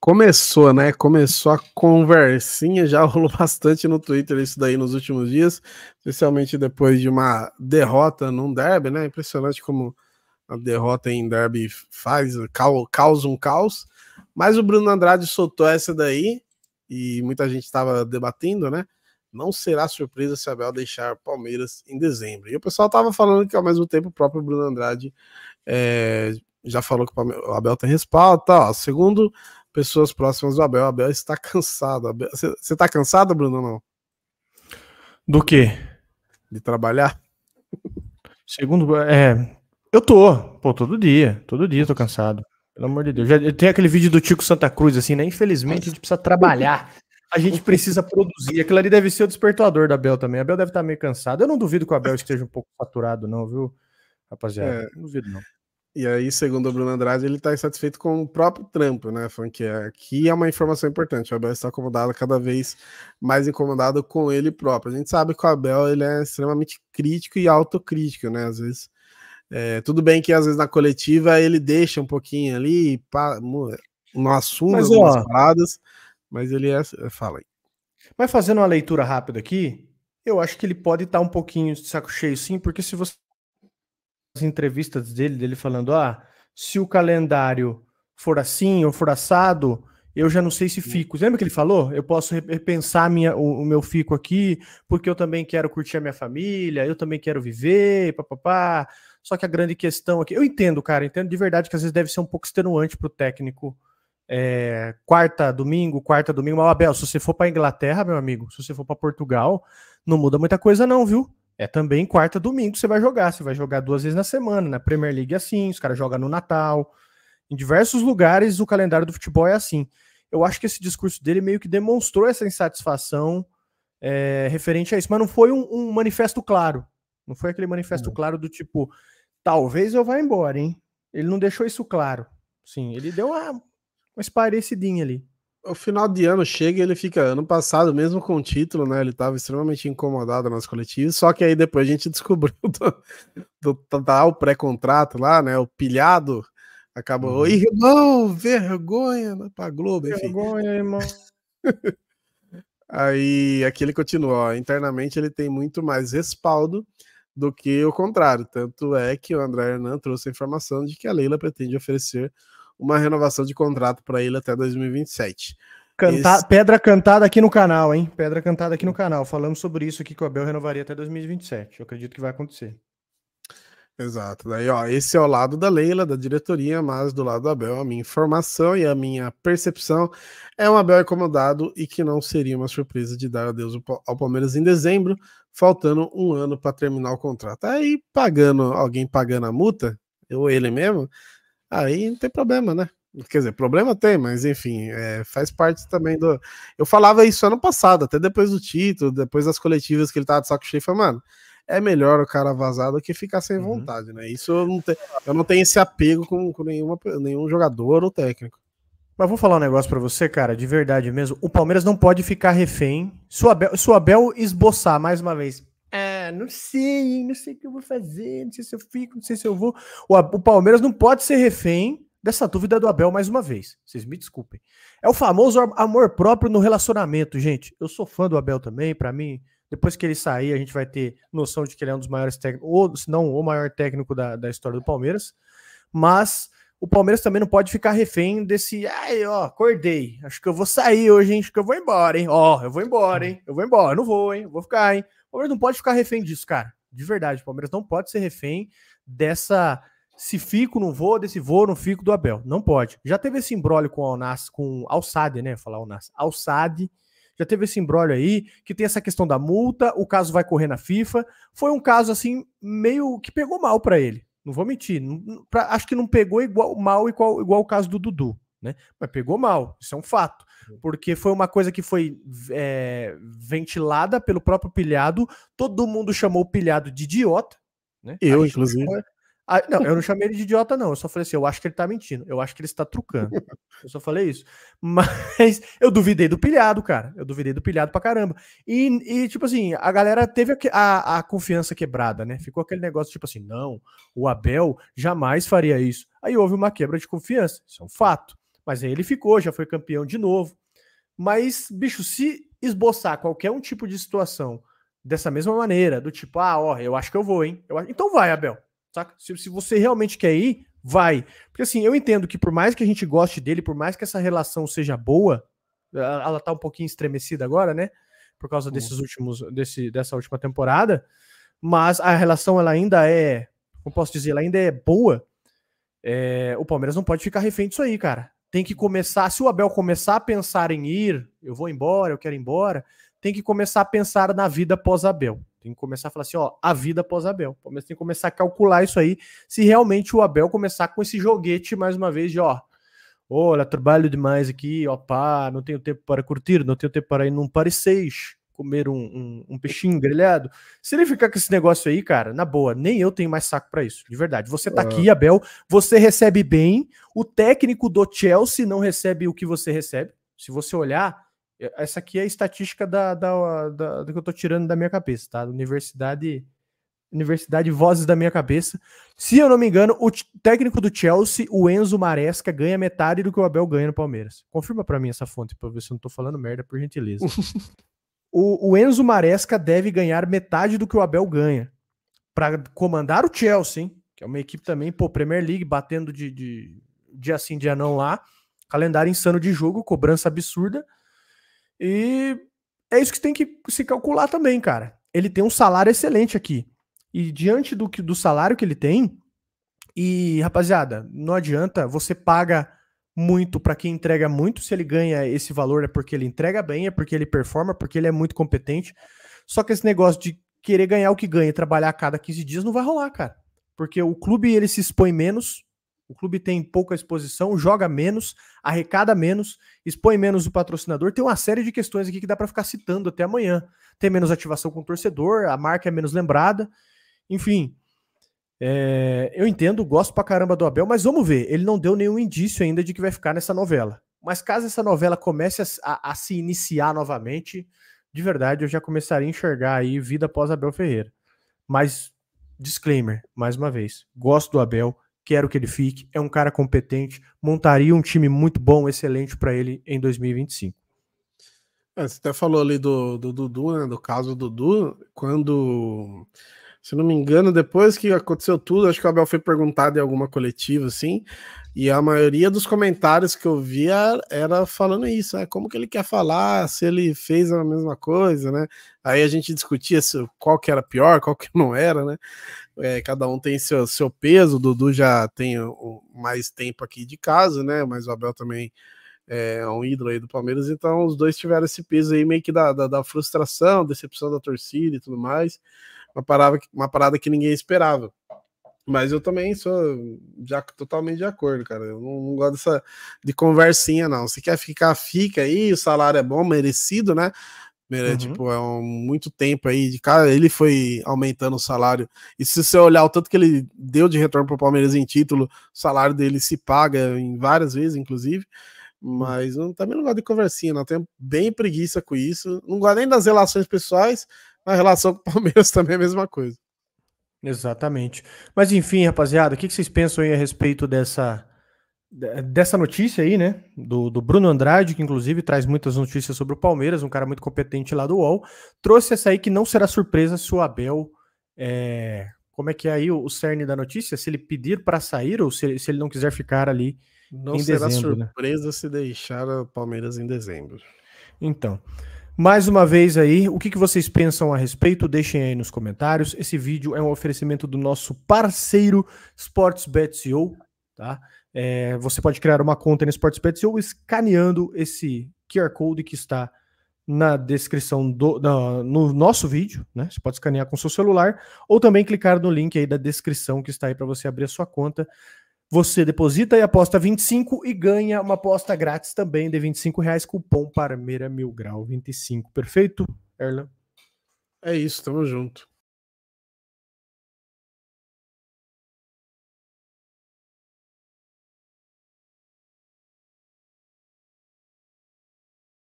Começou, né? Começou a conversinha, já rolou bastante no Twitter isso daí nos últimos dias, especialmente depois de uma derrota num derby, né? Impressionante como a derrota em derby faz, causa um caos. Mas o Bruno Andrade soltou essa daí e muita gente estava debatendo, né? Não será surpresa se Abel deixar Palmeiras em dezembro. E o pessoal estava falando que ao mesmo tempo o próprio Bruno Andrade é, já falou que o Abel tem respaldo, tá? Ó, segundo pessoas próximas do Abel. Abel está cansado. Abel... Você está cansado, Bruno, não? Do quê? De trabalhar? Segundo. É. Eu tô. Pô, todo dia. Todo dia tô cansado. Pelo amor de Deus. Já, tem aquele vídeo do Tico Santa Cruz, assim, né? Infelizmente a gente precisa trabalhar. A gente precisa produzir. Aquilo ali deve ser o despertador da Abel também. A Abel deve estar tá meio cansado. Eu não duvido que o Abel esteja um pouco saturado, não, viu, rapaziada? É. Não duvido, não. E aí, segundo o Bruno Andrade, ele está insatisfeito com o próprio trampo, né? Falando que aqui é uma informação importante. O Abel está acomodado cada vez mais incomodado com ele próprio. A gente sabe que o Abel ele é extremamente crítico e autocrítico, né? Às vezes. É, tudo bem que às vezes na coletiva ele deixa um pouquinho ali, pá, não assume mas, algumas ó, paradas, mas ele é, é. Fala aí. Mas fazendo uma leitura rápida aqui, eu acho que ele pode estar tá um pouquinho de saco cheio, sim, porque se você entrevistas dele, dele falando: ah, se o calendário for assim ou for assado, eu já não sei se fico. Você lembra que ele falou? Eu posso repensar minha, o, o, meu fico aqui, porque eu também quero curtir a minha família, eu também quero viver, papapá. Só que a grande questão aqui, eu entendo, cara, entendo de verdade que às vezes deve ser um pouco extenuante para o técnico. É, quarta, domingo, quarta, domingo. Mas, Abel, se você for para Inglaterra, meu amigo, se você for para Portugal, não muda muita coisa, não, viu? É também quarta, domingo você vai jogar. Você vai jogar duas vezes na semana. Na né? Premier League é assim, os caras jogam no Natal. Em diversos lugares o calendário do futebol é assim. Eu acho que esse discurso dele meio que demonstrou essa insatisfação é, referente a isso. Mas não foi um, um manifesto claro. Não foi aquele manifesto uhum. claro do tipo, talvez eu vá embora, hein? Ele não deixou isso claro. Sim, ele deu uma, uma esparecidinha ali o final de ano chega e ele fica. Ano passado, mesmo com o título, né? Ele estava extremamente incomodado nas coletivas. Só que aí depois a gente descobriu do, do, o pré-contrato lá, né? O pilhado acabou. Uhum. Irmão, vergonha né, pra Globo. Vergonha, irmão. aí aqui ele continua. Ó, internamente ele tem muito mais respaldo do que o contrário. Tanto é que o André Hernan trouxe a informação de que a Leila pretende oferecer uma renovação de contrato para ele até 2027. Canta... Esse... Pedra cantada aqui no canal, hein? Pedra cantada aqui no canal. Falamos sobre isso aqui que o Abel renovaria até 2027. Eu acredito que vai acontecer. Exato. Daí, ó, esse é o lado da Leila, da diretoria, mas do lado do Abel, a minha informação e a minha percepção é um Abel incomodado e que não seria uma surpresa de dar adeus ao Palmeiras em dezembro, faltando um ano para terminar o contrato. Aí, pagando, alguém pagando a multa, ou ele mesmo, Aí não tem problema, né? Quer dizer, problema tem, mas enfim, é, faz parte também do. Eu falava isso ano passado, até depois do título, depois das coletivas que ele tava de saco cheio, falei, mano, é melhor o cara vazar do que ficar sem uhum. vontade, né? Isso eu não, te, eu não tenho esse apego com, com nenhuma, nenhum jogador ou técnico. Mas vou falar um negócio para você, cara, de verdade mesmo. O Palmeiras não pode ficar refém. Se o Abel, se o Abel esboçar mais uma vez, ah, não sei, não sei o que eu vou fazer, não sei se eu fico, não sei se eu vou. O, o Palmeiras não pode ser refém dessa dúvida do Abel mais uma vez. Vocês me desculpem. É o famoso amor próprio no relacionamento, gente. Eu sou fã do Abel também, para mim. Depois que ele sair, a gente vai ter noção de que ele é um dos maiores técnicos, ou se não o maior técnico da, da história do Palmeiras. Mas o Palmeiras também não pode ficar refém desse. Ai, ó, acordei. Acho que eu vou sair hoje, hein? Acho que eu vou embora, hein? Ó, eu vou embora, hein? Eu vou embora, eu não vou, hein? Eu vou ficar, hein? O Palmeiras não pode ficar refém disso, cara. De verdade, o Palmeiras não pode ser refém dessa se fico, não vou, desse vou, não fico do Abel. Não pode. Já teve esse embrólio com o Alnas, com Alçade, né? Falar Alnas. Alçade. Já teve esse embrólio aí, que tem essa questão da multa, o caso vai correr na FIFA. Foi um caso assim meio que pegou mal para ele. Não vou mentir, não, pra, acho que não pegou igual mal igual, igual o caso do Dudu, né? Mas pegou mal, isso é um fato. Uhum. porque foi uma coisa que foi é, ventilada pelo próprio Pilhado. Todo mundo chamou o Pilhado de idiota. Né? Eu, inclusive. Ah, não, eu não chamei ele de idiota, não. Eu só falei assim: eu acho que ele tá mentindo, eu acho que ele está trucando. eu só falei isso. Mas eu duvidei do pilhado, cara. Eu duvidei do pilhado pra caramba. E, e tipo assim, a galera teve a, a, a, confiança quebrada, né? Ficou aquele negócio tipo assim: não, o Abel jamais faria isso. Aí houve uma quebra de confiança. Isso é um fato. Mas aí ele ficou, já foi campeão de novo. Mas, bicho, se esboçar qualquer um tipo de situação dessa mesma maneira, do tipo, ah, ó, eu acho que eu vou, hein? Eu acho... Então vai, Abel. Saca? Se, se você realmente quer ir, vai. Porque assim, eu entendo que por mais que a gente goste dele, por mais que essa relação seja boa, ela tá um pouquinho estremecida agora, né? Por causa desses últimos, desse, dessa última temporada, mas a relação ela ainda é, como posso dizer, ela ainda é boa. É, o Palmeiras não pode ficar refém disso aí, cara tem que começar, se o Abel começar a pensar em ir, eu vou embora, eu quero ir embora, tem que começar a pensar na vida pós-Abel. Tem que começar a falar assim, ó, a vida pós-Abel. Tem que começar a calcular isso aí, se realmente o Abel começar com esse joguete, mais uma vez, de ó, olha, trabalho demais aqui, ó pá, não tenho tempo para curtir, não tenho tempo para ir num parecer comer um, um, um, peixinho grelhado. Se ele ficar com esse negócio aí, cara, na boa, nem eu tenho mais saco para isso, de verdade. Você tá aqui, ah. Abel, você recebe bem, o técnico do Chelsea não recebe o que você recebe. Se você olhar, essa aqui é a estatística da, da, da, da que eu tô tirando da minha cabeça, tá? Universidade. Universidade Vozes da minha cabeça. Se eu não me engano, o técnico do Chelsea, o Enzo Maresca, ganha metade do que o Abel ganha no Palmeiras. Confirma para mim essa fonte, para ver se eu não tô falando merda, por gentileza. O, o Enzo Maresca deve ganhar metade do que o Abel ganha para comandar o Chelsea, hein? que é uma equipe também, pô, Premier League, batendo de, de dia sim, dia não lá. Calendário insano de jogo, cobrança absurda. E é isso que tem que se calcular também, cara. Ele tem um salário excelente aqui. E diante do, do salário que ele tem, e rapaziada, não adianta, você paga muito para quem entrega muito. Se ele ganha esse valor é porque ele entrega bem, é porque ele performa, porque ele é muito competente. Só que esse negócio de querer ganhar o que ganha e trabalhar a cada 15 dias não vai rolar, cara. Porque o clube ele se expõe menos, o clube tem pouca exposição, joga menos, arrecada menos, expõe menos o patrocinador. Tem uma série de questões aqui que dá para ficar citando até amanhã. Tem menos ativação com o torcedor, a marca é menos lembrada. Enfim, é, eu entendo, gosto pra caramba do Abel, mas vamos ver. Ele não deu nenhum indício ainda de que vai ficar nessa novela. Mas caso essa novela comece a, a se iniciar novamente, de verdade, eu já começaria a enxergar aí vida após Abel Ferreira. Mas, disclaimer, mais uma vez, gosto do Abel, quero que ele fique, é um cara competente, montaria um time muito bom, excelente para ele em 2025. É, você até falou ali do, do Dudu, né, do caso do Dudu, quando se não me engano, depois que aconteceu tudo, acho que o Abel foi perguntado em alguma coletiva, assim, e a maioria dos comentários que eu via era falando isso, né? Como que ele quer falar, se ele fez a mesma coisa, né? Aí a gente discutia se, qual que era pior, qual que não era, né? É, cada um tem seu, seu peso, o Dudu já tem o, mais tempo aqui de casa, né? Mas o Abel também é um ídolo aí do Palmeiras, então os dois tiveram esse peso aí meio que da, da, da frustração, decepção da torcida e tudo mais uma parada, uma parada que ninguém esperava. Mas eu também sou já, totalmente de acordo, cara. Eu não, não, gosto dessa de conversinha, não. Se quer ficar, fica aí, o salário é bom, merecido, né? Uhum. Tipo, é um, muito tempo aí de cara. Ele foi aumentando o salário. E se você olhar o tanto que ele deu de retorno para o Palmeiras em título, o salário dele se paga em várias vezes, inclusive. Mas eu também não gosto de conversinha, não. Tenho bem preguiça com isso. Não gosto nem das relações pessoais, a relação com o Palmeiras também é a mesma coisa. Exatamente. Mas enfim, rapaziada, o que vocês pensam aí a respeito dessa dessa notícia aí, né? Do, do, Bruno Andrade, que inclusive traz muitas notícias sobre o Palmeiras, um cara muito competente lá do UOL, trouxe essa aí que não será surpresa se o Abel. É, como é que é aí o, o cerne da notícia? Se ele pedir para sair ou se, se, ele não quiser ficar ali. Não será dezembro, né? surpresa né? se deixar o Palmeiras em dezembro. Então. Mais uma vez aí, o que, que vocês pensam a respeito? Deixem aí nos comentários. Esse vídeo é um oferecimento do nosso parceiro Sportsbet.io, tá? É, você pode criar uma conta no Sportsbet.io escaneando esse QR Code que está na descrição do no nosso vídeo, né? Você pode escanear com seu celular ou também clicar no link aí da descrição que está aí para você abrir a sua conta. Você deposita e aposta 25 e ganha uma aposta grátis também de 25 reais, cupom Parmeira Mil Grau 25. Perfeito, Erlan? É isso, tamo junto.